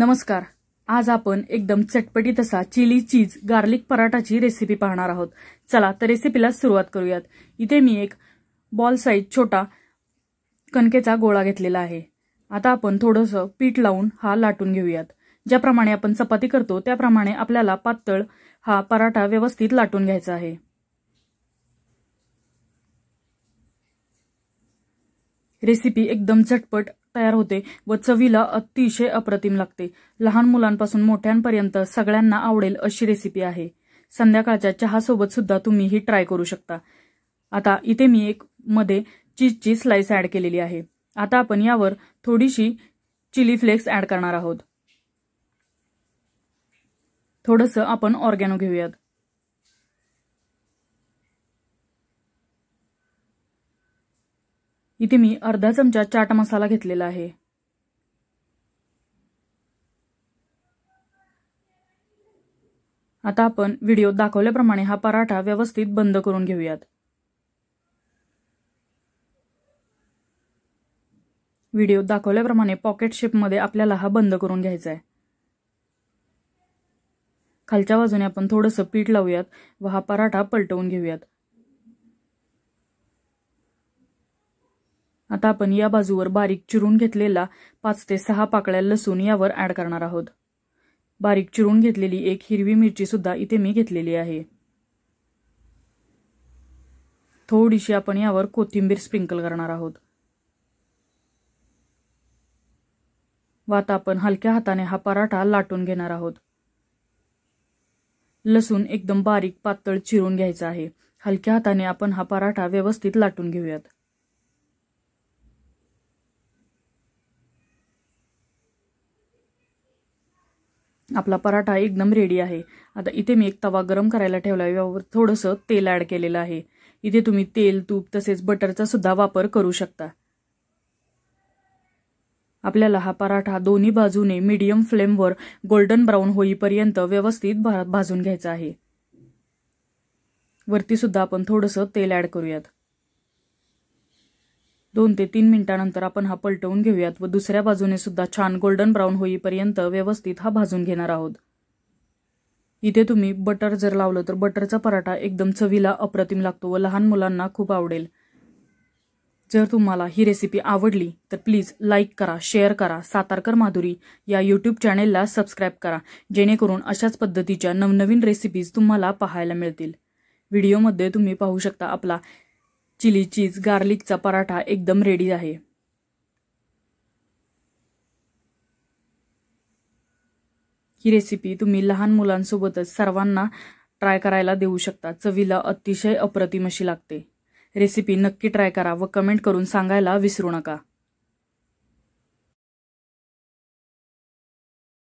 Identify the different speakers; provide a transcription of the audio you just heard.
Speaker 1: नमस्कार आज आपण एकदम चटपटी तसा चिली चीज गार्लिक पराठाची रेसिपी पाहणार आहोत चला तर रेसिपीला सुरुवात करूयात इथे मी एक बॉल साईज छोटा कणकेचा गोळा घेतलेला आहे आता आपण थोडंसं पीठ लावून हा लाटून घेऊयात ज्याप्रमाणे आपण चपाती करतो त्याप्रमाणे आपल्याला पातळ हा पराठा व्यवस्थित लाटून घ्यायचा आहे रेसिपी एकदम झटपट तयार होते व चवीला अतिशय अप्रतिम लागते लहान मुलांपासून मोठ्यांपर्यंत सगळ्यांना आवडेल अशी रेसिपी आहे संध्याकाळच्या चहासोबत सुद्धा तुम्ही ही ट्राय करू शकता आता इथे मी एक मध्ये चीजची स्लाइस ऍड केलेली आहे आता आपण यावर थोडीशी चिली फ्लेक्स ऍड करणार आहोत थोडस आपण ऑर्गॅनो घेऊयात इथे मी अर्धा चमचा चाट मसाला घेतलेला आहे आता आपण व्हिडिओ दाखवल्याप्रमाणे हा पराठा व्यवस्थित बंद करून घेऊयात व्हिडिओ दाखवल्याप्रमाणे पॉकेट शेपमध्ये आपल्याला हा बंद करून घ्यायचा आहे खालच्या बाजूने आपण थोडंसं पीठ लावूयात व हा पराठा पलटवून घेऊयात आता आपण या बाजूवर बारीक चिरून घेतलेला पाच ते सहा पाकळ्या लसूण यावर ऍड करणार आहोत बारीक चिरून घेतलेली एक हिरवी मिरची सुद्धा इथे मी घेतलेली आहे थोडीशी आपण यावर कोथिंबीर स्प्रिंकल करणार आहोत व आता आपण हलक्या हाताने हा पराठा लाटून घेणार आहोत लसूण एकदम बारीक पातळ चिरून घ्यायचा आहे हलक्या हाताने आपण हा पराठा व्यवस्थित लाटून घेऊयात आपला पराठा एकदम रेडी आहे आता इथे मी एक तवा गरम करायला ठेवला आहे यावर थोडंसं तेल ॲड केलेलं आहे इथे तुम्ही तेल तूप तसेच बटरचा सुद्धा वापर करू शकता आपल्याला हा पराठा दोन्ही बाजूने मीडियम फ्लेमवर गोल्डन ब्राऊन होईपर्यंत व्यवस्थित भाजून घ्यायचा आहे वरती सुद्धा आपण थोडंसं तेल ॲड करूयात दोन ते तीन मिनिटांनंतर आपण हा पलटवून घेऊयात व दुसऱ्या बाजूने सुद्धा छान गोल्डन ब्राऊन होईपर्यंत व्यवस्थित हा भाजून घेणार आहोत इथे तुम्ही बटर जर लावलं तर बटरचा पराठा एकदम चवीला अप्रतिम लागतो व लहान मुलांना खूप आवडेल जर तुम्हाला ही रेसिपी आवडली तर प्लीज लाईक करा शेअर करा सातारकर माधुरी या यूट्यूब चॅनेलला सबस्क्राईब करा जेणेकरून अशाच पद्धतीच्या नवनवीन रेसिपीज तुम्हाला पाहायला मिळतील व्हिडिओमध्ये तुम्ही पाहू शकता आपला चिली चीज गार्लिकचा पराठा एकदम रेडी आहे ही रेसिपी तुम्ही लहान मुलांसोबतच सर्वांना ट्राय करायला देऊ शकता चवीला अतिशय अप्रतिम अशी लागते रेसिपी नक्की ट्राय करा व कमेंट करून सांगायला विसरू नका